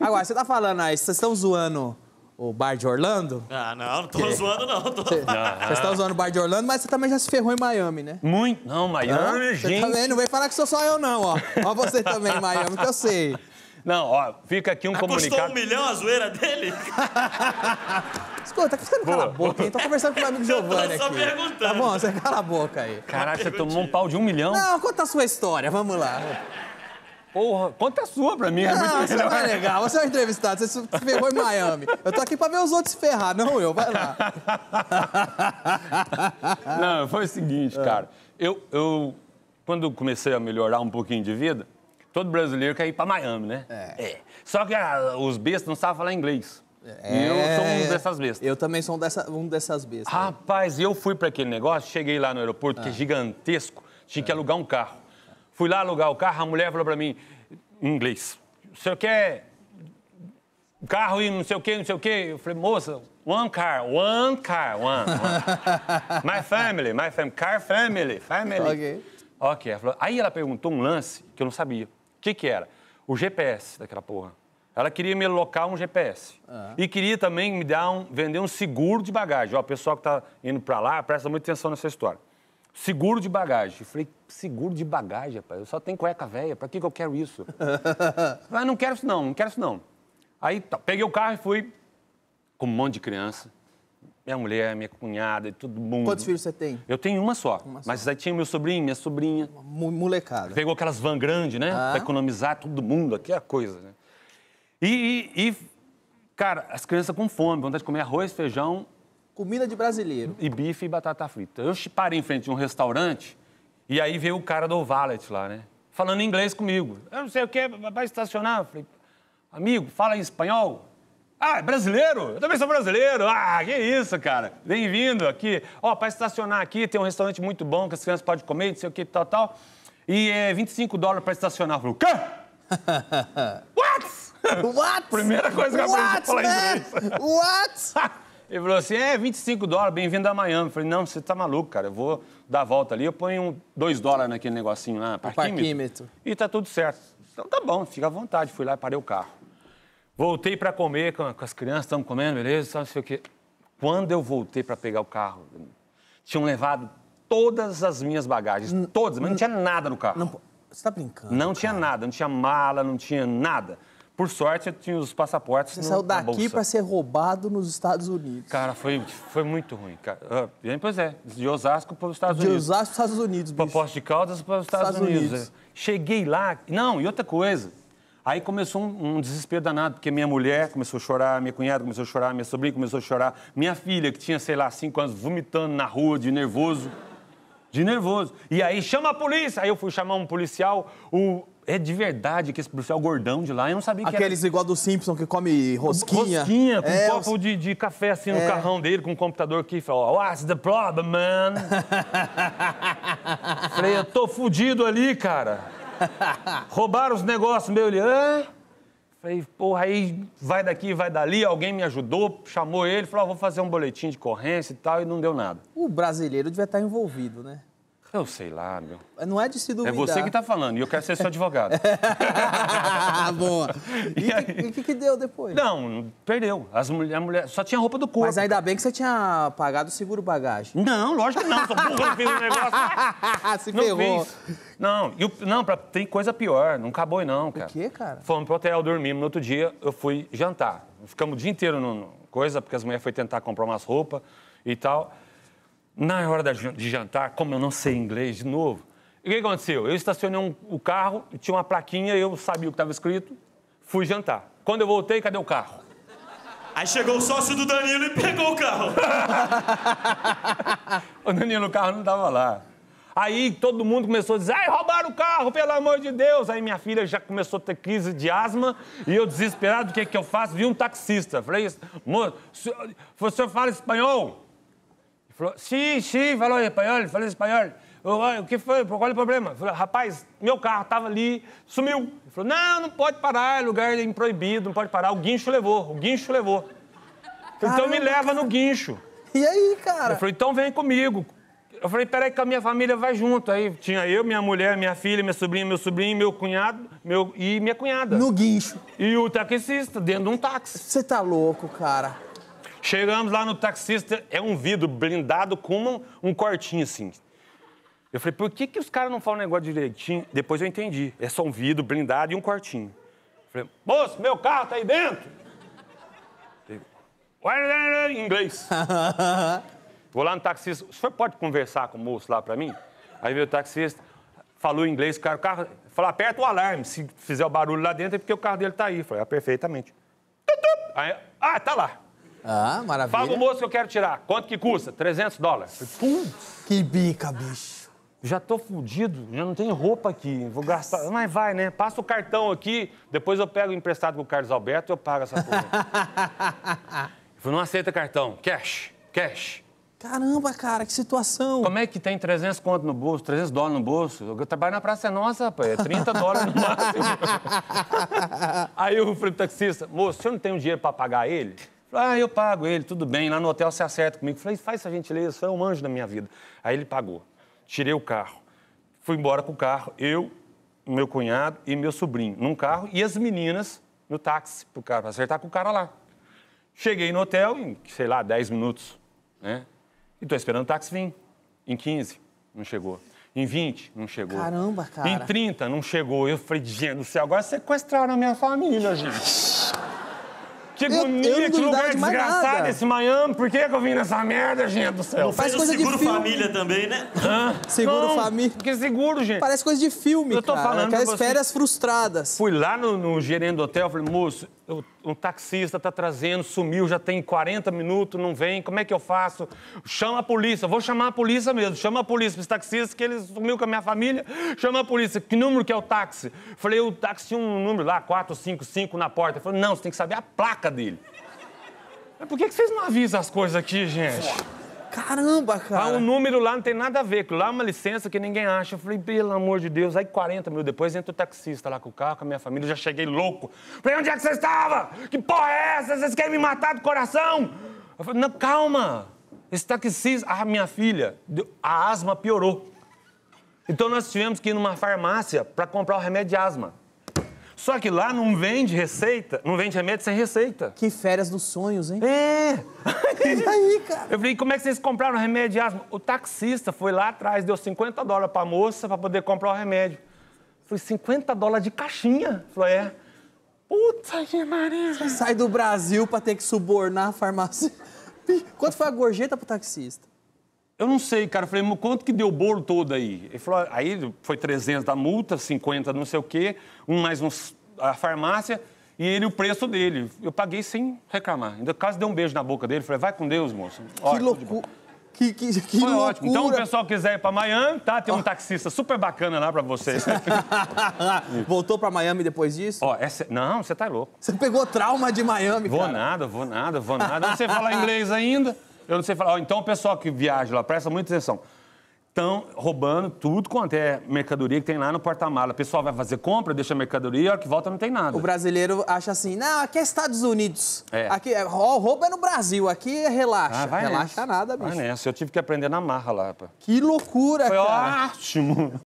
Agora, você tá falando aí, vocês estão zoando o bar de Orlando? Ah, não, não tô que? É. zoando, não. Tô... Vocês estão zoando o bar de Orlando, mas você também já se ferrou em Miami, né? Muito. Não, Miami, ah, gente. Também, não vem falar que sou só eu, não, ó. Ó você também, Miami, que eu sei. Não, ó, fica aqui um ah, comunicado. Custou um milhão a zoeira dele? Escuta, tá ficando cala a boca, hein? Tô conversando com o meu amigo Giovanni aqui. Só perguntando. Tá bom, você cala a boca aí. Caraca, você tomou um pau de um milhão? Não, conta a sua história, vamos lá. Porra, conta a sua pra mim. É não, você vai negar. É você é um entrevistado, você se ferrou em Miami. Eu tô aqui pra ver os outros se ferrar, não eu. Vai lá. Não, foi o seguinte, é. cara. Eu, eu, quando comecei a melhorar um pouquinho de vida, todo brasileiro quer ir pra Miami, né? É. é. Só que ah, os bestas não sabem falar inglês. É, e eu sou um dessas bestas. Eu também sou um, dessa, um dessas bestas. Rapaz, eu fui para aquele negócio, cheguei lá no aeroporto, ah. que é ah. gigantesco, tinha que alugar um carro. Fui lá alugar o carro, a mulher falou para mim, em inglês, o senhor quer carro e não sei o quê, não sei o quê? Eu falei, moça, one car, one car, one. one. my family, my family, car family, family. Ok. Ok. Ela falou, aí ela perguntou um lance que eu não sabia. O que que era? O GPS daquela porra. Ela queria me alocar um GPS. Uhum. Ah. E queria também me dar um, vender um seguro de bagagem. Ó, o pessoal que está indo para lá, presta muita atenção nessa história. Seguro de bagagem. falei, seguro de bagagem, rapaz? Eu só tenho cueca velha, pra que, que eu quero isso? Falei, não quero isso não, não quero isso não. Aí tá, peguei o carro e fui com um monte de criança. Minha mulher, minha cunhada e todo mundo. Quantos filhos você tem? Eu tenho uma só. Uma mas aí tinha meu sobrinho, minha sobrinha. Uma molecada. Pegou aquelas van grandes, né? Ah. Pra economizar todo mundo, aquela é coisa, né? E, e, e, cara, as crianças com fome, vontade de comer arroz, feijão Comida de brasileiro. E bife e batata frita. Eu parei em frente de um restaurante e aí veio o cara do Valet lá, né? Falando inglês comigo. Eu não sei o que, vai estacionar. Eu falei, amigo, fala em espanhol. Ah, é brasileiro? Eu também sou brasileiro. Ah, que isso, cara. Bem-vindo aqui. Ó, para estacionar aqui, tem um restaurante muito bom que as crianças podem comer, não sei o que, tal, tal. E é 25 dólares para estacionar. Eu falei, o quê? What? What? Primeira coisa que eu aprendi What, a falar inglês. What? Ele falou assim: é 25 dólares, bem-vindo a Miami. Eu falei: não, você tá maluco, cara. Eu vou dar a volta ali, eu ponho um, 2 dólares naquele negocinho lá, parquímetro, parquímetro. E tá tudo certo. Então tá bom, fica à vontade. Fui lá e parei o carro. Voltei para comer com, com, as crianças, estamos comendo, beleza? Sabe, sei o quê. Quando eu voltei para pegar o carro, tinham levado todas as minhas bagagens, todas, mas não tinha nada no carro. Não, você tá brincando? Não cara. tinha nada, não tinha mala, não tinha nada. Por sorte, eu tinha os passaportes. Você no, saiu daqui para ser roubado nos Estados Unidos. Cara, foi, foi muito ruim. Cara. Ah, pois é, de Osasco para os Estados de Unidos. De Osasco para os Estados Unidos, bicho. Para de Caldas para os Estados, Estados Unidos. Unidos. É. Cheguei lá. Não, e outra coisa. Aí começou um, um, desespero danado, porque minha mulher começou a chorar, minha cunhada começou a chorar, minha sobrinha começou a chorar, minha filha, que tinha, sei lá, cinco anos, vomitando na rua de nervoso. De nervoso. E aí chama a polícia. Aí eu fui chamar um policial, o, é de verdade que esse policial gordão de lá, eu não sabia Aqueles que Aqueles igual do Simpson que come rosquinha. Rosquinha, com é, um copo os... de, de, café assim é. no carrão dele, com um computador aqui, fala, what's the problem, man? Falei, eu tô fudido ali, cara. Roubaram os negócios meu, ele, hã? Falei, porra, aí vai daqui, vai dali, alguém me ajudou, chamou ele, falou, ah, vou fazer um boletim de corrência e tal, e não deu nada. O brasileiro devia estar envolvido, né? Eu sei lá, meu. Não é de se é duvidar. É você que está falando e eu quero ser seu advogado. Boa. E o que, que, deu depois? Não, perdeu. As mulher, a mulher só tinha roupa do corpo. Mas ainda bem que você tinha pagado o seguro bagagem. Não, lógico que não. Só burro fez o negócio. se não ferrou. Fiz. Não, não pra, tem coisa pior. Não acabou, não, cara. O quê, cara? Fomos pro hotel, dormimos. No outro dia, eu fui jantar. Ficamos o dia inteiro no, no coisa, porque as mulheres foram tentar comprar umas roupas e tal. Na hora de jantar, como eu não sei inglês de novo, o que aconteceu? Eu estacionei um, o carro, tinha uma plaquinha, eu sabia o que estava escrito, fui jantar. Quando eu voltei, cadê o carro? Aí chegou o sócio do Danilo e pegou o carro. o Danilo, o carro não estava lá. Aí todo mundo começou a dizer: ai, roubaram o carro, pelo amor de Deus. Aí minha filha já começou a ter crise de asma e eu, desesperado, o que, é que eu faço? Vi um taxista. Falei: moço, o senhor fala espanhol? Falou, sim, sim, falou espanhol, falou espanhol. O que foi? Qual é o problema? Falei, rapaz, meu carro estava ali, sumiu. Ele falou, não, não pode parar, é lugar é proibido, não pode parar. O guincho levou, o guincho levou. Caramba, então me leva cara. no guincho. E aí, cara? Ele falou, então vem comigo. Eu falei, peraí que a minha família vai junto. Aí tinha eu, minha mulher, minha filha, minha sobrinha, meu sobrinho, meu cunhado meu, e minha cunhada. No guincho. E o taxista dentro de um táxi. Você tá louco, cara. Chegamos lá no taxista, é um vidro blindado com um, um cortinho assim. Eu falei, por que, que os caras não falam o negócio direitinho? Depois eu entendi. É só um vidro blindado e um cortinho. Eu falei, moço, meu carro tá aí dentro? Em inglês. Vou lá no taxista, o senhor pode conversar com o moço lá pra mim? Aí veio o taxista, falou inglês, o cara, o carro, falou, aperta o alarme, se fizer o barulho lá dentro é porque o carro dele tá aí. Eu falei, ah, perfeitamente. Aí, ah, tá lá. Ah, maravilha. Paga o moço que eu quero tirar. Quanto que custa? 300 dólares. Putz. Que bica, bicho. Já tô fudido, já não tenho roupa aqui. Vou gastar. Mas vai, né? Passa o cartão aqui, depois eu pego emprestado com o Carlos Alberto e eu pago essa porra. não aceita cartão. Cash, cash. Caramba, cara, que situação. Como é que tem 300 conto no bolso, 300 dólares no bolso? Eu trabalho na Praça é Nossa, rapaz, é 30 dólares no máximo. Aí eu falei pro taxista, moço, o senhor não tem um dinheiro pra pagar ele? Falei, ah, eu pago ele, tudo bem, lá no hotel se acerta comigo. Falei, faz essa gentileza, foi é um anjo da minha vida. Aí ele pagou. Tirei o carro. Fui embora com o carro, eu, meu cunhado e meu sobrinho num carro e as meninas no táxi para cara, acertar com o cara lá. Cheguei no hotel em, sei lá, 10 minutos, né? E tô esperando o táxi vir. Em 15, não chegou. Em 20, não chegou. Caramba, cara. Em 30, não chegou. Eu falei, gente do céu, agora sequestraram a minha família, gente. Que bonito eu, eu lugar desgraçado nada. esse Miami. Por que, que eu vim nessa merda, gente do céu? faz coisa seguro de família também, né? Hã? Seguro não, família. Porque seguro, gente. Parece coisa de filme, Eu tô cara, falando. Aquelas férias frustradas. Fui lá no, no gerente do hotel, falei, moço, um taxista está trazendo, sumiu, já tem 40 minutos, não vem, como é que eu faço? Chama a polícia, vou chamar a polícia mesmo, chama a polícia, os taxistas que ele sumiu com a minha família, chama a polícia, que número que é o táxi? Falei, o táxi tinha um número lá, 455 na porta. Ele falou, não, você tem que saber a placa dele. Mas por que vocês não avisam as coisas aqui, gente? Caramba, cara. Aí um número lá não tem nada a ver, lá é uma licença que ninguém acha. Eu falei, pelo amor de Deus. Aí 40 mil depois entra o taxista lá com o carro, com a minha família, eu já cheguei louco. Falei, onde é que você estava? Que porra é essa? Vocês querem me matar do coração? Eu falei, não, calma. Esse taxista, ah, minha filha, a asma piorou. Então nós tivemos que ir numa farmácia para comprar o remédio de asma. Só que lá não vende receita, não vende remédio sem receita. Que férias dos sonhos, hein? É! e aí, cara? Eu falei, como é que vocês compraram remédio de ah, asma? O taxista foi lá atrás, deu 50 dólares pra moça pra poder comprar o remédio. Eu falei, 50 dólares de caixinha? Falou, é. Puta que maria! Você sai do Brasil pra ter que subornar a farmácia. Quanto foi a gorjeta pro taxista? Eu não sei, cara. Eu falei, mas quanto que deu o bolo todo aí? Ele falou, aí foi 300 da multa, 50 não sei o quê, um mais uns, a farmácia, e ele o preço dele. Eu paguei sem reclamar. Ainda quase dei um beijo na boca dele. Falei, vai com Deus, moço. que loucura. Que, que, que Foi loucura. ótimo. Então, o pessoal quiser ir para Miami, tá? Tem um oh. taxista super bacana lá para vocês. Voltou para Miami depois disso? Ó, essa... Não, você tá louco. Você pegou trauma de Miami, vou cara. Vou nada, vou nada, vou nada. Você fala inglês ainda? Eu não sei falar. então, o pessoal que viaja lá, presta muita atenção. Estão roubando tudo quanto é mercadoria que tem lá no porta-mala. O pessoal vai fazer compra, deixa a mercadoria, a hora que volta não tem nada. O brasileiro acha assim, não, aqui é Estados Unidos. É. Aqui, é, roubo é no Brasil, aqui é relaxa. Ah, relaxa nessa. nada, bicho. Vai nessa. Eu tive que aprender na marra lá. Pá. Que loucura, Foi cara. Foi ótimo.